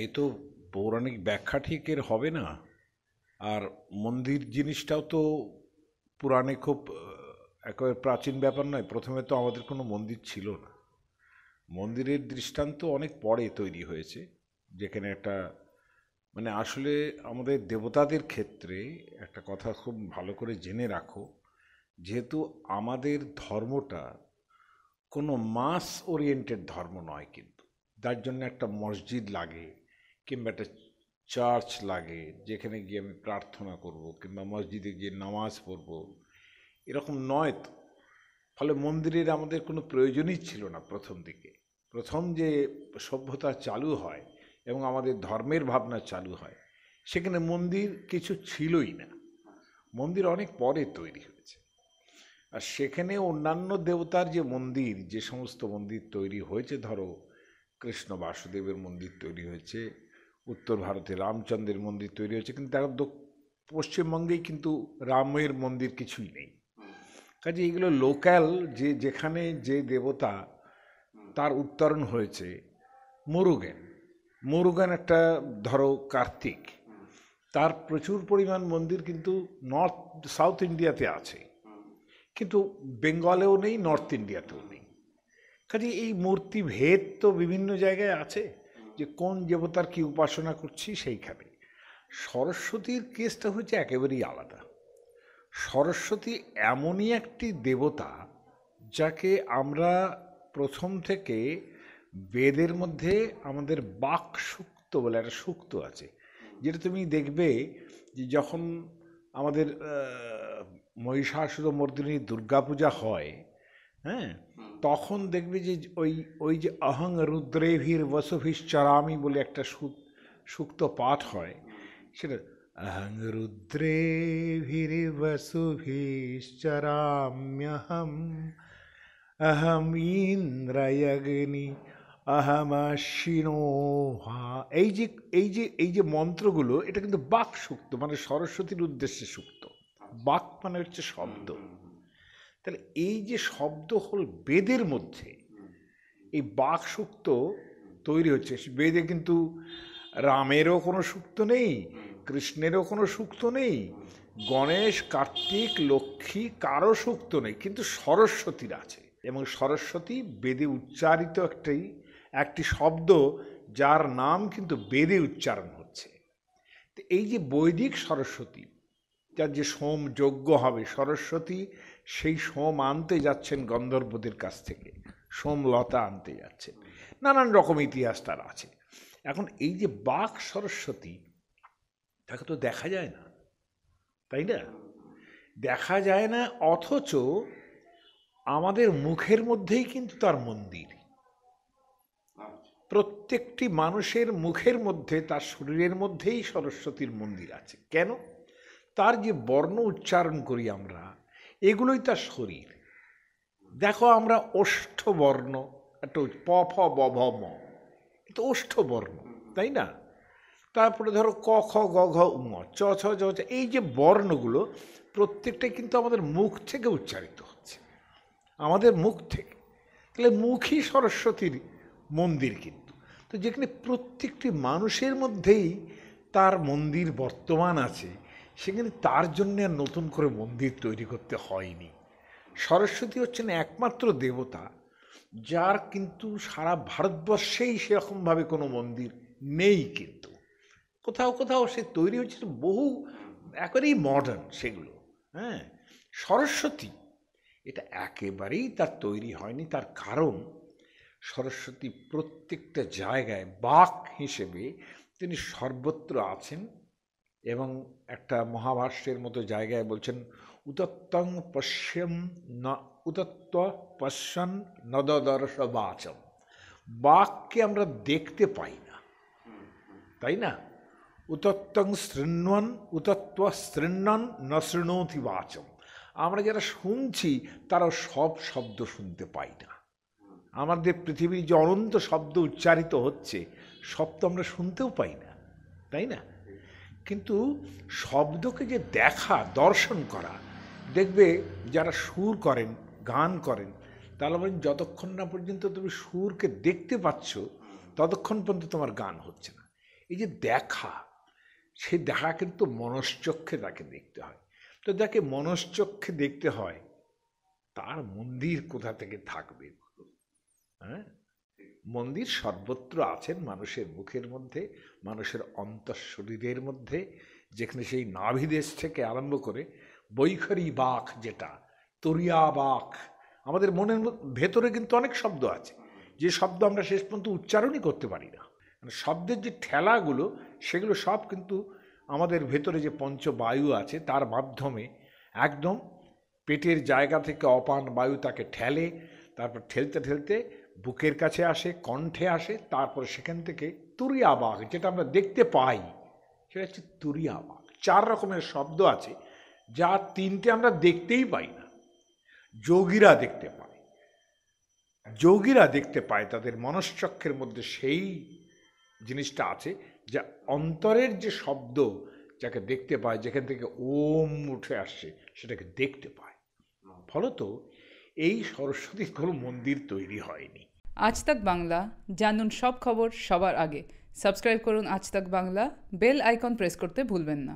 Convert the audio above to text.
এই তো পৌরাণিক ব্যাখ্যা ঠিক এর হবে না আর মন্দির জিনিসটাও তো পুরাণে খুব একেবারে প্রাচীন ব্যাপার নয় প্রথমে তো আমাদের কোনো মন্দির ছিল না মন্দিরের দৃষ্টান্ত অনেক পরে তৈরি হয়েছে যেখানে একটা মানে আসলে আমাদের দেবতাদের ক্ষেত্রে একটা কথা খুব ভালো করে জেনে রাখো যেহেতু আমাদের ধর্মটা কোনো মাস ওরিয়েন্টেড ধর্ম নয় কিন্তু তার জন্য একটা মসজিদ লাগে কিংবা একটা চার্চ লাগে যেখানে গিয়ে আমি প্রার্থনা করব কিংবা মসজিদে গিয়ে নামাজ পড়ব এরকম নয় তো ফলে মন্দিরের আমাদের কোনো প্রয়োজনই ছিল না প্রথম দিকে প্রথম যে সভ্যতা চালু হয় এবং আমাদের ধর্মের ভাবনা চালু হয় সেখানে মন্দির কিছু ছিলই না মন্দির অনেক পরে তৈরি হয়েছে আর সেখানে অন্যান্য দেবতার যে মন্দির যে সমস্ত মন্দির তৈরি হয়েছে ধরো কৃষ্ণ বাসুদেবের মন্দির তৈরি হয়েছে উত্তর ভারতে রামচন্দ্রের মন্দির তৈরি হয়েছে কিন্তু তার পশ্চিমবঙ্গেই কিন্তু রামের মন্দির কিছুই নেই কাজে এগুলো লোকাল যে যেখানে যে দেবতা তার উত্তরণ হয়েছে মুরুগেন মুরুগেন একটা ধরো কার্তিক তার প্রচুর পরিমাণ মন্দির কিন্তু নর্থ সাউথ ইন্ডিয়াতে আছে কিন্তু বেঙ্গলেও নেই নর্থ ইন্ডিয়াতেও নেই কাজে এই মূর্তি ভেদ তো বিভিন্ন জায়গায় আছে যে কোন দেবতার কি উপাসনা করছি সেইখানে সরস্বতীর কেসটা হচ্ছে একেবারেই আলাদা সরস্বতী এমনই একটি দেবতা যাকে আমরা প্রথম থেকে বেদের মধ্যে আমাদের বাক সুক্ত বলে একটা সুক্ত আছে যেটা তুমি দেখবে যে যখন আমাদের মহিষাসুর মর্দিনী দুর্গাপূজা হয় হ্যাঁ তখন দেখবে যে ওই ওই যে অহং বসভিস চরামি বলে একটা সুক্ত পাঠ হয় সেটা অহং রুদ্রেভীর বসুভিশ্চরাম্যহম অহম ইন্দ্রয়গ্নি হা এই যে এই যে এই যে মন্ত্রগুলো এটা কিন্তু বাক সুক্ত মানে সরস্বতীর উদ্দেশ্যে সুক্ত বাক মানে হচ্ছে শব্দ তাহলে এই যে শব্দ হল বেদের মধ্যে এই বাক সুক্ত তৈরি হচ্ছে বেদে কিন্তু রামেরও কোনো সুক্ত নেই কৃষ্ণেরও কোনো সুক্ত নেই গণেশ কার্তিক লক্ষ্মী কারো সুক্ত নেই কিন্তু সরস্বতীর আছে এবং সরস্বতী বেদে উচ্চারিত একটি একটি শব্দ যার নাম কিন্তু বেদে উচ্চারণ হচ্ছে তো এই যে বৈদিক সরস্বতী যার যে সোম যজ্ঞ হবে সরস্বতী সেই সোম আনতে যাচ্ছেন গন্ধর্বদের কাছ থেকে সোমলতা আনতে যাচ্ছেন নানান রকম ইতিহাস তার আছে এখন এই যে বাক সরস্বতী তাকে তো দেখা যায় না তাই না দেখা যায় না অথচ আমাদের মুখের মধ্যেই কিন্তু তার মন্দির প্রত্যেকটি মানুষের মুখের মধ্যে তার শরীরের মধ্যেই সরস্বতীর মন্দির আছে কেন তার যে বর্ণ উচ্চারণ করি আমরা এগুলোই তার শরীর দেখো আমরা ওষ্ঠবর্ণ একটা প ফ ব ভ ম এটা ওষ্ঠবর্ণ তাই না তারপরে ধরো ক খ গ ঘ উম চ ছ জ চ এই যে বর্ণগুলো প্রত্যেকটাই কিন্তু আমাদের মুখ থেকে উচ্চারিত হচ্ছে আমাদের মুখ থেকে তাহলে মুখই সরস্বতীর মন্দির কিন্তু তো যেখানে প্রত্যেকটি মানুষের মধ্যেই তার মন্দির বর্তমান আছে সেখানে তার জন্য আর নতুন করে মন্দির তৈরি করতে হয়নি সরস্বতী হচ্ছেন একমাত্র দেবতা যার কিন্তু সারা ভারতবর্ষেই সেরকমভাবে কোনো মন্দির নেই কিন্তু কোথাও কোথাও সে তৈরি হচ্ছে বহু একেবারেই মডার্ন সেগুলো হ্যাঁ সরস্বতী এটা একেবারেই তার তৈরি হয়নি তার কারণ সরস্বতী প্রত্যেকটা জায়গায় বাক হিসেবে তিনি সর্বত্র আছেন এবং একটা মহাভাষ্যের মতো জায়গায় বলছেন উতত্তং পশ্যম ন উতত্ত পশ্যন নদর্শ বাচম বাককে আমরা দেখতে পাই না তাই না উতত্তং শৃণ্বন উতত্ব শৃণ্বন ন শৃণতি বাচম আমরা যারা শুনছি তারা সব শব্দ শুনতে পাই না আমাদের পৃথিবীর যে অনন্ত শব্দ উচ্চারিত হচ্ছে সব তো আমরা শুনতেও পাই না তাই না কিন্তু শব্দকে যে দেখা দর্শন করা দেখবে যারা সুর করেন গান করেন তাহলে বলেন যতক্ষণ না পর্যন্ত তুমি সুরকে দেখতে পাচ্ছ ততক্ষণ পর্যন্ত তোমার গান হচ্ছে না এই যে দেখা সেই দেখা কিন্তু মনশ্চক্ষে তাকে দেখতে হয় তো দেখে মনশ্চক্ষে দেখতে হয় তার মন্দির কোথা থেকে থাকবে হ্যাঁ মন্দির সর্বত্র আছেন মানুষের মুখের মধ্যে মানুষের অন্তঃশরীরের মধ্যে যেখানে সেই নাভিদেশ থেকে আরম্ভ করে বৈখরি বাক যেটা তরিয়া বাক আমাদের মনের ভেতরে কিন্তু অনেক শব্দ আছে যে শব্দ আমরা শেষ পর্যন্ত উচ্চারণই করতে পারি না মানে শব্দের যে ঠেলাগুলো সেগুলো সব কিন্তু আমাদের ভেতরে যে পঞ্চবায়ু আছে তার মাধ্যমে একদম পেটের জায়গা থেকে অপান বায়ু তাকে ঠেলে তারপর ঠেলতে ঠেলতে বুকের কাছে আসে কণ্ঠে আসে তারপর সেখান থেকে তুরিয়া বাঘ যেটা আমরা দেখতে পাই সেটা হচ্ছে তুরিয়া বাঘ চার রকমের শব্দ আছে যা তিনটে আমরা দেখতেই পাই না যোগীরা দেখতে পায় যোগীরা দেখতে পায় তাদের মনশ্চক্ষের মধ্যে সেই জিনিসটা আছে যা অন্তরের যে শব্দ যাকে দেখতে পায় যেখান থেকে ওম উঠে আসছে সেটাকে দেখতে পায় ফলত এই সরস্বতীর কোনো মন্দির তৈরি হয়নি আজ তাক বাংলা জানুন সব খবর সবার আগে সাবস্ক্রাইব করুন আজ তাক বাংলা বেল আইকন প্রেস করতে ভুলবেন না